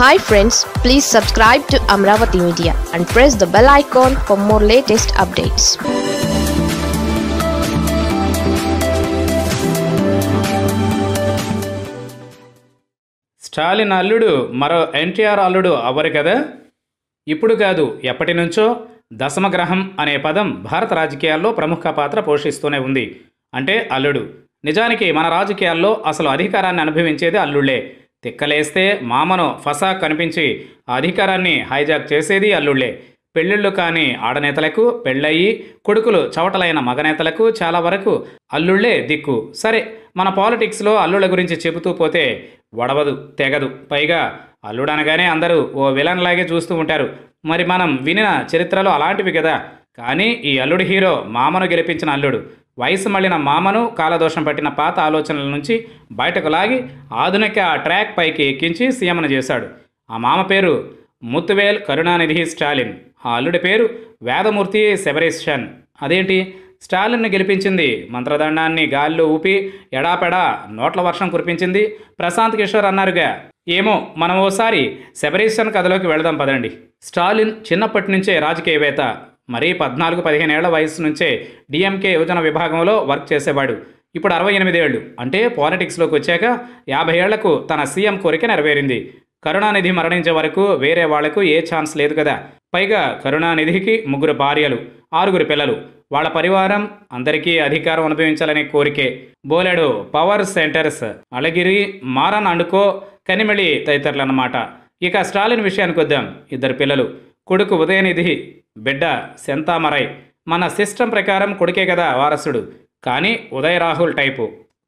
hi friends please subscribe to Amaravati media and press the bell icon for more latest updates Stalin అల్లుడు మరో ఎన్టీఆర్ అల్లుడు అవ్వరు కదా ఇప్పుడు కాదు ఎప్పటి నుంచో దశమగ్రహం అనే పదం భారత రాజకీయాల్లో ప్రముఖ పాత్ర పోషిస్తూనే ఉంది అంటే అల్లుడు నిజానికి మన రాజకీయాల్లో అసలు అధికారాన్ని అనుభవించేది అల్లుళ్లే తిక్కలేస్తే మామను ఫసా కనిపించి అధికారాన్ని హైజాక్ చేసేది అల్లుళ్లే పెళ్ళిళ్ళు కాని ఆడనేతలకు పెళ్ళయి కొడుకులు చవటలైన మగనేతలకు చాలా వరకు అల్లుళ్లే దిక్కు సరే మన పాలిటిక్స్లో అల్లుళ్ళ గురించి చెబుతూ పోతే వడవదు తెగదు పైగా అల్లుడనగానే అందరూ ఓ విలన్ లాగే చూస్తూ ఉంటారు మరి మనం వినిన చరిత్రలో అలాంటివి కదా కానీ ఈ అల్లుడు హీరో మామను గెలిపించిన అల్లుడు వయసు మళ్ళిన మామను కాలదోషం పట్టిన పాత ఆలోచనల నుంచి బయటకు లాగి ఆధునిక ట్రాక్ పైకి ఎక్కించి సీఎంను చేశాడు ఆ మామ పేరు ముత్తువేల్ కరుణానిధి స్టాలిన్ ఆ అల్లుడి పేరు వేదమూర్తి సెబరేషన్ అదేంటి స్టాలిన్ను గెలిపించింది మంత్రదండాన్ని గాల్లో ఊపి ఎడాపెడా నోట్ల వర్షం కురిపించింది ప్రశాంత్ కిషోర్ అన్నారుగా ఏమో మనం ఓసారి సెబరేషన్ కథలోకి వెళదాం పదండి స్టాలిన్ చిన్నప్పటి నుంచే రాజకీయవేత్త మరీ పద్నాలుగు పదిహేను ఏళ్ల వయసు నుంచే డిఎంకే యువజన విభాగంలో వర్క్ చేసేవాడు ఇప్పుడు అరవై ఎనిమిదేళ్లు అంటే పాలిటిక్స్లోకి వచ్చాక యాభై ఏళ్లకు తన సీఎం కోరిక నెరవేరింది కరుణానిధి మరణించే వరకు వేరే వాళ్లకు ఏ ఛాన్స్ లేదు కదా పైగా కరుణానిధికి ముగ్గురు భార్యలు ఆరుగురు పిల్లలు వాళ్ళ పరివారం అందరికీ అధికారం అనుభవించాలనే కోరికే బోలెడు పవర్ సెంటర్స్ అలగిరి మారన్ అండుకో కనిమిళి తదితరులన్నమాట ఇక స్టాలిన్ విషయానికి వద్దాం ఇద్దరు పిల్లలు కొడుకు ఉదయనిధి బిడ్డ శంతామరై మన సిస్టమ్ ప్రకారం కొడుకే కదా వారసుడు కానీ ఉదయ్ రాహుల్ టైపు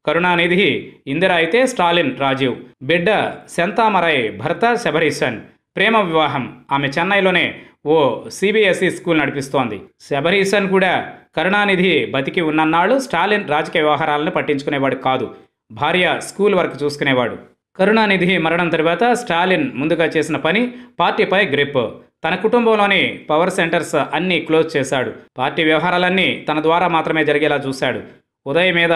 కరుణానిధి ఇందిర అయితే స్టాలిన్ రాజీవ్ బిడ్డ శంతామరై భర్త శబరీసన్ ప్రేమ వివాహం ఆమె చెన్నైలోనే ఓ సిబిఎస్ఈ స్కూల్ నడిపిస్తోంది శబరీసన్ కూడా కరుణానిధి బతికి ఉన్నన్నాళ్ళు స్టాలిన్ రాజకీయ వ్యవహారాలను పట్టించుకునేవాడు కాదు భార్య స్కూల్ వర్క్ చూసుకునేవాడు కరుణానిధి మరణం తర్వాత స్టాలిన్ ముందుగా చేసిన పని పార్టీపై గ్రిప్ తన కుటుంబంలోని పవర్ సెంటర్స్ అన్నీ క్లోజ్ చేశాడు పార్టీ వ్యవహారాలన్నీ తన ద్వారా మాత్రమే జరిగేలా చూశాడు ఉదయ్ మీద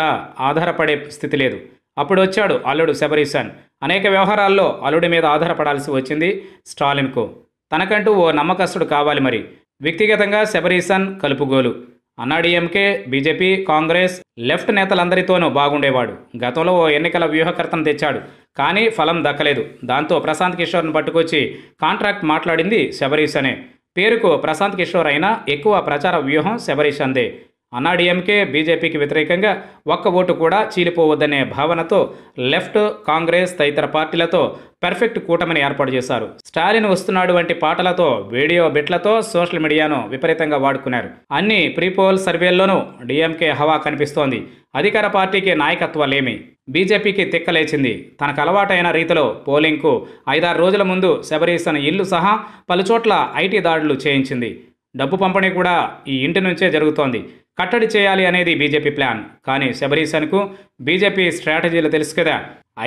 ఆధారపడే స్థితి లేదు అప్పుడు వచ్చాడు అల్లుడు శబరీశాన్ అనేక వ్యవహారాల్లో అల్లుడి మీద ఆధారపడాల్సి వచ్చింది స్టాలిన్కు తనకంటూ ఓ నమ్మకస్తుడు కావాలి మరి వ్యక్తిగతంగా శబరీశాన్ కలుపుగోలు అన్నాడీఎంకే బీజేపీ కాంగ్రెస్ లెఫ్ట్ నేతలందరితోనూ బాగుండేవాడు గతంలో ఓ ఎన్నికల వ్యూహకర్తను తెచ్చాడు కానీ ఫలం దక్కలేదు దాంతో ప్రశాంత్ కిషోర్ను పట్టుకొచ్చి కాంట్రాక్ట్ మాట్లాడింది శబరీష్ అనే పేరుకు ప్రశాంత్ కిషోర్ అయినా ఎక్కువ ప్రచార వ్యూహం శబరీష్ అందే అన్నాడీఎంకే బీజేపీకి వ్యతిరేకంగా ఒక్క ఓటు కూడా చీలిపోవద్దనే భావనతో లెఫ్ట్ కాంగ్రెస్ తదితర పార్టీలతో పర్ఫెక్ట్ కూటమిని ఏర్పాటు చేశారు స్టాలిన్ వస్తున్నాడు వంటి పాటలతో వీడియో బిట్లతో సోషల్ మీడియాను విపరీతంగా వాడుకున్నారు అన్ని ప్రీపోల్ సర్వేల్లోనూ డిఎంకే హవా కనిపిస్తోంది అధికార పార్టీకి నాయకత్వాలేమి బీజేపీకి తిక్కలేచింది తనకు అలవాటైన రీతిలో పోలింగ్కు ఐదారు రోజుల ముందు శబరీసన ఇల్లు సహా పలుచోట్ల ఐటీ దాడులు చేయించింది డబ్బు పంపిణీ కూడా ఈ ఇంటి నుంచే జరుగుతోంది కట్టడి చేయాలి అనేది బీజేపీ ప్లాన్ కానీ శబరీసన్కు బీజేపీ స్ట్రాటజీలు తెలుసు కదా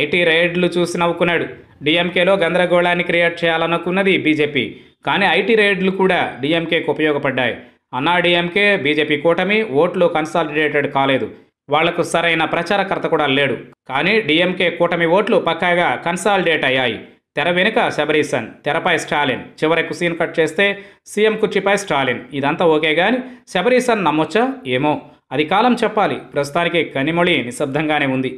ఐటీ రైడ్లు చూసి నవ్వుకున్నాడు డిఎంకేలో గందరగోళాన్ని క్రియేట్ చేయాలనుకున్నది బీజేపీ కానీ ఐటీ రైడ్లు కూడా డిఎంకేకు ఉపయోగపడ్డాయి అన్నా డిఎంకే బీజేపీ కూటమి ఓట్లు కన్సాలిడేటెడ్ కాలేదు వాళ్లకు సరైన ప్రచారకర్త కూడా లేడు కానీ డిఎంకే కూటమి ఓట్లు పక్కాగా కన్సాలిడేట్ అయ్యాయి తెర వెనుక శబరీసన్ తెరపై స్టాలిన్ చివరకు సీన్ కట్ చేస్తే సీఎం కుర్చీపై స్టాలిన్ ఇదంతా ఓకే కానీ శబరీసన్ నమ్మొచ్చా ఏమో అది కాలం చెప్పాలి ప్రస్తుతానికి కనిమొళి నిశ్శబ్దంగానే ఉంది